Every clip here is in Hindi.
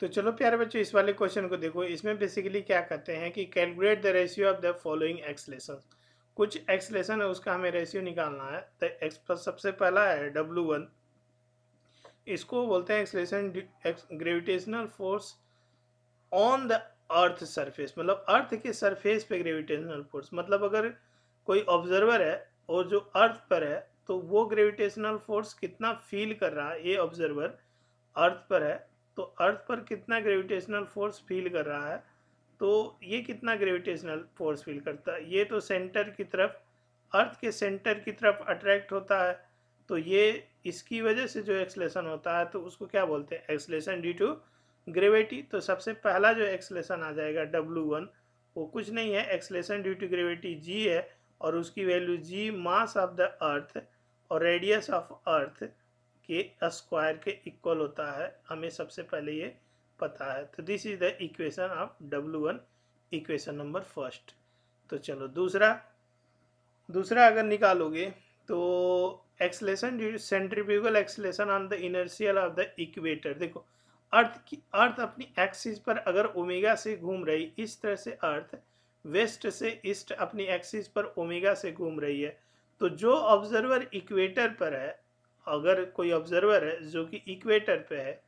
तो चलो प्यारे बच्चों इस वाले क्वेश्चन को देखो इसमें बेसिकली क्या कहते हैं कि calculate the ratio of the following acceleration कुछ एक्स लेसन है उसका हमें रेशियो निकालना है तो एक्स प्लस सबसे पहला है डब्लू वन इसको बोलते हैं acceleration gravitational force on the earth surface मतलब अर्थ के सरफेस पे ग्रेविटेशनल फोर्स मतलब अगर कोई ऑब्जर्वर है और जो अर्थ पर है तो वो ग्रेविटेशनल फोर्स कितना फील कर रहा है ये ऑब्जर्वर अर्थ पर है तो अर्थ पर कितना ग्रेविटेशनल फोर्स फील कर रहा है तो ये कितना ग्रेविटेशनल फोर्स फील करता है ये तो सेंटर की तरफ अर्थ के सेंटर की तरफ अट्रैक्ट होता है तो ये इसकी वजह से जो एक्सलेशन होता है तो उसको क्या बोलते हैं एक्सलेशन ड्यू टू ग्रेविटी तो सबसे पहला जो एक्सलेशन आ जाएगा डब्लू वन वो कुछ नहीं है acceleration due to gravity g है और उसकी value g mass of the earth और रेडियस ऑफ अर्थ ये स्क्वायर के इक्वल होता है हमें सबसे पहले ये पता है तो this is the equation of W one equation number first तो चलो दूसरा दूसरा अगर निकालोगे तो acceleration centrifugal acceleration on the inertial of the equator देखो अर्थ की अर्थ अपनी एक्सिस पर अगर ओमेगा से घूम रही इस तरह से अर्थ वेस्ट से ईस्ट अपनी एक्सिस पर ओमेगा से घूम रही है तो जो ऑब्जर्वर इक्वेटर पर है अगर कोई ऑब्जर्वर है जो कि इक्वेटर पे है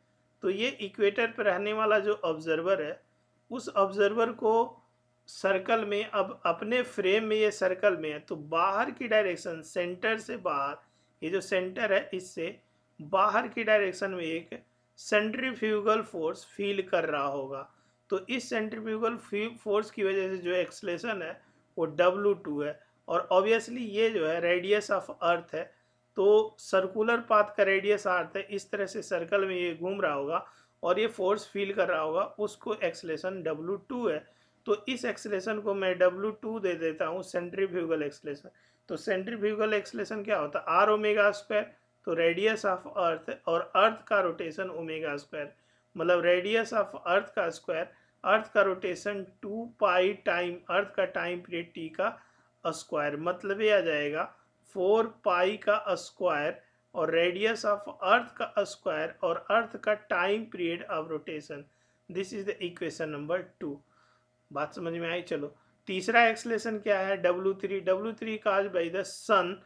तो ये इक्वेटर पर रहने वाला जो ऑब्जर्वर है उस ऑब्जर्वर को सर्कल में अब अपने फ्रेम में ये सर्कल में है तो बाहर की डायरेक्शन सेंटर से बाहर ये जो सेंटर है इससे बाहर की डायरेक्शन में एक सेंट्रीफ्यूगल फोर्स फील कर रहा होगा तो इस सेंट्रीफ्यूगल फोर्स की वजह से जो एक्सलेशन है वो डब्लू टू है और ऑब्वियसली ये जो है रेडियस ऑफ अर्थ है तो सर्कुलर पाथ का रेडियस आर है इस तरह से सर्कल में ये घूम रहा होगा और ये फोर्स फील कर रहा होगा उसको एक्सलेशन डब्लू टू है तो इस एक्सलेशन को मैं डब्लू टू दे देता हूँ सेंट्री फ्यूगल एक्सलेशन तो फ्यूगल एक्सलेशन क्या होता है आर ओमेगा स्क्वायर तो रेडियस ऑफ अर्थ और अर्थ का रोटेशन ओमेगा स्क्वायर मतलब रेडियस ऑफ अर्थ का स्क्वायर अर्थ का rotation two pi time earth का टाइम पीरियड टी का स्क्वायर मतलब ये आ जाएगा फोर पाई का स्क्वायर और रेडियस ऑफ अर्थ का स्क्वायर और अर्थ का time period of rotation this is the equation number two बात समझ में आई चलो तीसरा एक्सलेशन क्या है W three W three caused by the sun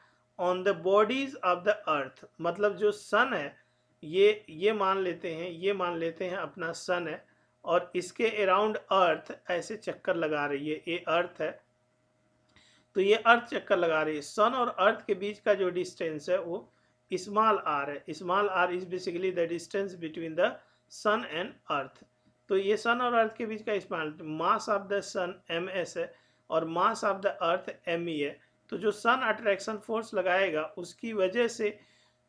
on the bodies of the earth मतलब जो सन है ये ये मान लेते हैं ये मान लेते हैं अपना सन है और इसके अराउंड अर्थ ऐसे चक्कर लगा रही है ये अर्थ है तो ये अर्थ चक्कर लगा रही है सन और अर्थ के बीच का जो डिस्टेंस है वो स्मॉल आर है small r is basically the distance between the sun and earth तो ये सन और अर्थ के बीच का small mass of the sun M S है और mass of the earth M E है तो जो सन अट्रैक्शन फोर्स लगाएगा उसकी वजह से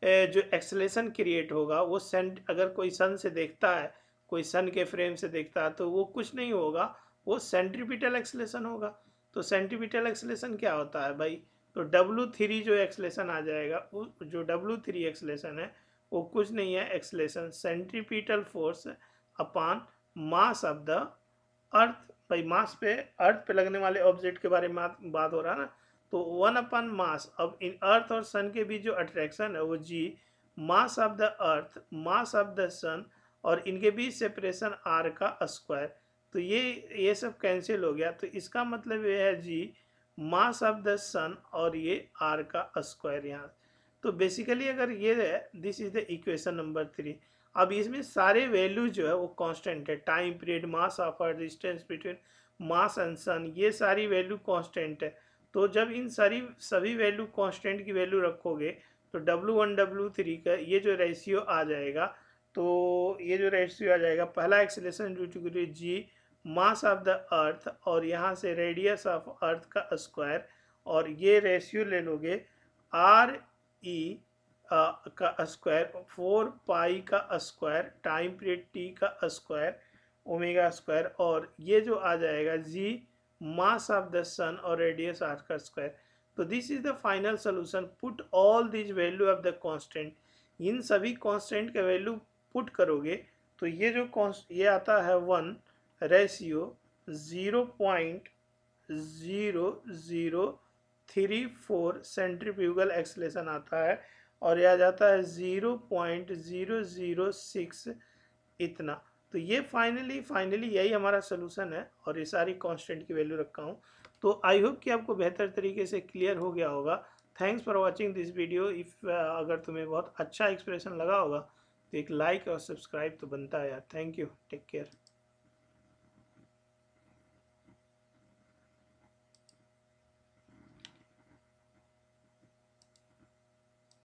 जो एक्सलेशन क्रिएट होगा वो सन अगर कोई सन से देखता है कोई सन के फ्रेम से देखता है तो वो कुछ नहीं होगा वो सेंट्रीपिटल एक्सलेशन होगा तो सेंटीमीटर एक्सलेशन क्या होता है भाई तो डब्लू थ्री जो एक्सलेशन आ जाएगा जो डब्लू थ्री एक्सलेशन है वो कुछ नहीं है acceleration centripetal force upon mass of the earth भाई मास पे अर्थ पे लगने वाले ऑब्जेक्ट के बारे में बात हो रहा है ना तो वन अपन मास अब इन अर्थ और सन के बीच जो अट्रैक्शन है वो G mass of the earth mass of the sun और इनके बीच सेपरेशन आर का स्क्वायर तो ये ये सब कैंसिल हो गया तो इसका मतलब ये है जी मास ऑफ द सन और ये आर का स्क्वायर यहाँ तो बेसिकली अगर ये है this is the equation number three अब इसमें सारे वैल्यू जो है वो कांस्टेंट है time period mass of earth distance between mass and sun ये सारी वैल्यू कांस्टेंट है तो जब इन सारी सभी वैल्यू कांस्टेंट की वैल्यू रखोगे तो डब्लू थ्री का ये जो रेशियो आ जाएगा तो ये जो रेशियो आ जाएगा पहला acceleration due to gravity g mass of the earth और यहाँ से रेडियस ऑफ अर्थ का स्क्वायर और ये रेशियो ले लोगे आर ई e, का स्क्वायर फोर पाई का स्क्वायर टाइम पीरियड टी का स्क्वायर ओमेगा स्क्वायर और ये जो आ जाएगा जी मास ऑफ द सन और रेडियस आर का स्क्वायर तो this is the final solution put all these value of the constant in सभी कॉन्स्टेंट का वैल्यू पुट करोगे तो ये जो कॉन्स ये आता है one ratio zero point zero zero three four centrifugal acceleration आता है और यह आ जाता है zero point zero zero six इतना तो ये फाइनली फाइनली यही हमारा सलूशन है और ये सारी कांस्टेंट की वैल्यू रखा हूँ तो आई होप कि आपको बेहतर तरीके से क्लियर हो गया होगा thanks for watching this video if अगर तुम्हें बहुत अच्छा एक्सप्रेशन लगा होगा तो एक लाइक और सब्सक्राइब तो बनता है यार थैंक यू टेक केयर